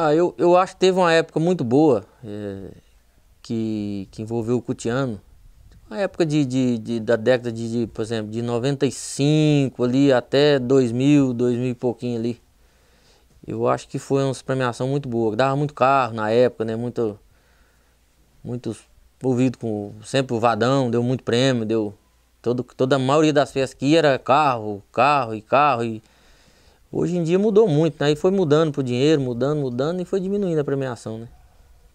Ah, eu, eu acho que teve uma época muito boa é, que, que envolveu o Cutiano. Uma época de, de, de da década de, de, por exemplo, de 95 ali até 2000, 2000 e pouquinho ali. Eu acho que foi uma premiação muito boa. Dava muito carro na época, né? Muito, muito envolvido com sempre o Vadão, deu muito prêmio, deu todo, toda a maioria das festas que ia era carro, carro e carro e Hoje em dia mudou muito, né? E foi mudando pro dinheiro, mudando, mudando e foi diminuindo a premiação, né?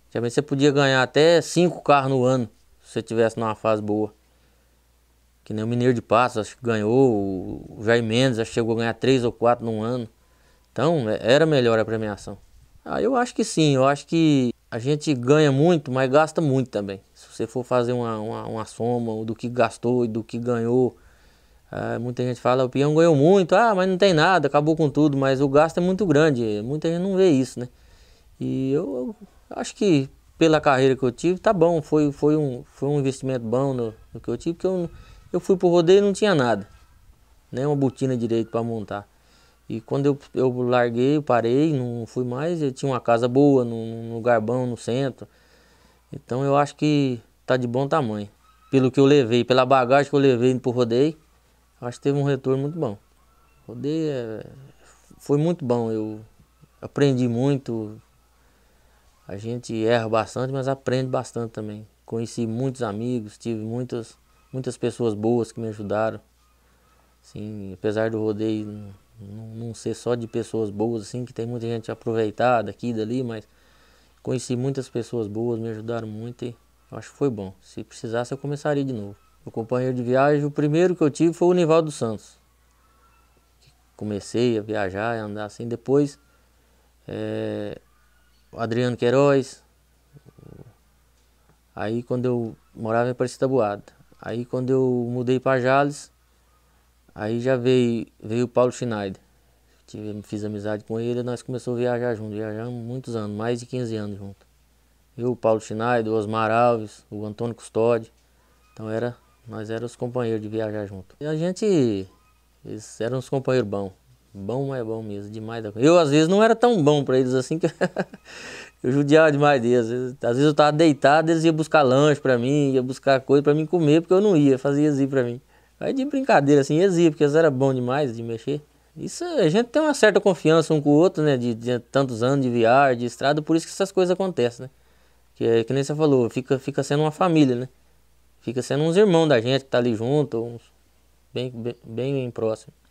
Antigamente você podia ganhar até cinco carros no ano, se você tivesse numa fase boa. Que nem o Mineiro de Passos, acho que ganhou, o Jair Mendes, acho que chegou a ganhar três ou quatro num ano. Então, é, era melhor a premiação. Ah, eu acho que sim, eu acho que a gente ganha muito, mas gasta muito também. Se você for fazer uma, uma, uma soma do que gastou e do que ganhou, ah, muita gente fala, o peão ganhou muito, ah, mas não tem nada, acabou com tudo, mas o gasto é muito grande, muita gente não vê isso, né? E eu, eu acho que pela carreira que eu tive, tá bom, foi, foi, um, foi um investimento bom no, no que eu tive, porque eu, eu fui pro rodeio e não tinha nada, nem uma botina direito para montar. E quando eu, eu larguei, eu parei, não fui mais, eu tinha uma casa boa, num, num lugar bom, no centro. Então eu acho que tá de bom tamanho. Pelo que eu levei, pela bagagem que eu levei pro rodeio, acho que teve um retorno muito bom. Rodei é, foi muito bom, eu aprendi muito. A gente erra bastante, mas aprende bastante também. Conheci muitos amigos, tive muitas, muitas pessoas boas que me ajudaram. Assim, apesar do rodeio não, não ser só de pessoas boas, assim, que tem muita gente aproveitada aqui e dali, mas conheci muitas pessoas boas, me ajudaram muito e acho que foi bom. Se precisasse, eu começaria de novo meu companheiro de viagem, o primeiro que eu tive foi o Nivaldo Santos. Comecei a viajar, e andar assim. Depois, é, o Adriano Queiroz. Aí, quando eu morava em Aparecida Boada. Aí, quando eu mudei para Jales, aí já veio, veio o Paulo Schneider. Tive, fiz amizade com ele e nós começamos a viajar junto. Viajamos muitos anos, mais de 15 anos juntos. Eu, o Paulo Schneider, o Osmar Alves, o Antônio Custódio. Então era nós éramos companheiros de viajar junto. E a gente, eles eram uns companheiros bons. Bom é bom mesmo, demais da é coisa. Eu, às vezes, não era tão bom para eles assim que eu judiava demais deles. Às vezes eu tava deitado, eles iam buscar lanche para mim, ia buscar coisa para mim comer, porque eu não ia, fazia exir para mim. Aí de brincadeira, assim, exia, porque eles eram bons demais de mexer. Isso, a gente tem uma certa confiança um com o outro, né, de, de tantos anos de viagem, de estrada, por isso que essas coisas acontecem, né. Que, é, que nem você falou, fica, fica sendo uma família, né. Fica sendo uns irmãos da gente que tá ali junto, uns bem, bem, bem próximo.